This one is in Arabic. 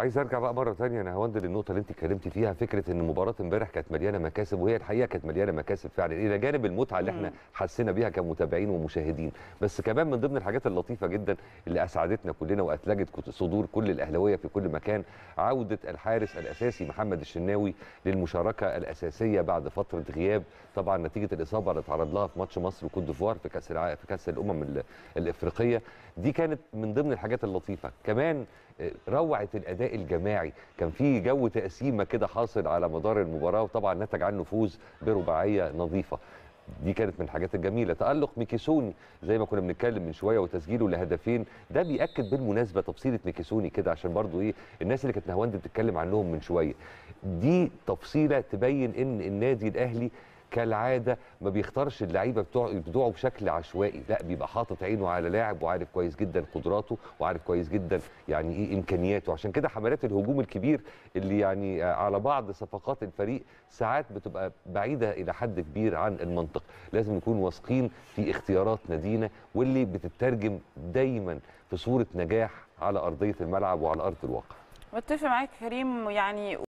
عايز ارجع بقى مره ثانيه انا هوند للنقطه اللي انت اتكلمتي فيها فكره ان مباراه امبارح كانت مليانه مكاسب وهي الحقيقه كانت مليانه مكاسب فعلا الى جانب المتعه اللي احنا حسينا بيها كمتابعين ومشاهدين بس كمان من ضمن الحاجات اللطيفه جدا اللي اسعدتنا كلنا واثلجت صدور كل الاهلاويه في كل مكان عوده الحارس الاساسي محمد الشناوي للمشاركه الاساسيه بعد فتره غياب طبعا نتيجه الاصابه اللي تعرض لها في ماتش مصر وكوت ديفوار في كاس في كاس الامم الافريقيه دي كانت من ضمن الحاجات اللطيفه كمان روعه الاداء الجماعي كان في جو تقسيمه كده حاصل على مدار المباراه وطبعا نتج عنه فوز برباعيه نظيفه دي كانت من الحاجات الجميله تالق ميكيسوني زي ما كنا بنتكلم من شويه وتسجيله لهدفين ده بياكد بالمناسبه تفصيله ميكيسوني كده عشان برضو ايه الناس اللي كانت نهواند بتتكلم عنهم من شويه دي تفصيله تبين ان النادي الاهلي كالعاده ما بيختارش اللعيبه بتوع بتوعه بشكل عشوائي لا بيبقى حاطط عينه على لاعب وعارف كويس جدا قدراته وعارف كويس جدا يعني ايه امكانياته عشان كده حملات الهجوم الكبير اللي يعني آه، على بعض صفقات الفريق ساعات بتبقى بعيده الى حد كبير عن المنطق لازم نكون واثقين في اختيارات نادينا واللي بتترجم دايما في صوره نجاح على ارضيه الملعب وعلى ارض الواقع متفق معاك كريم يعني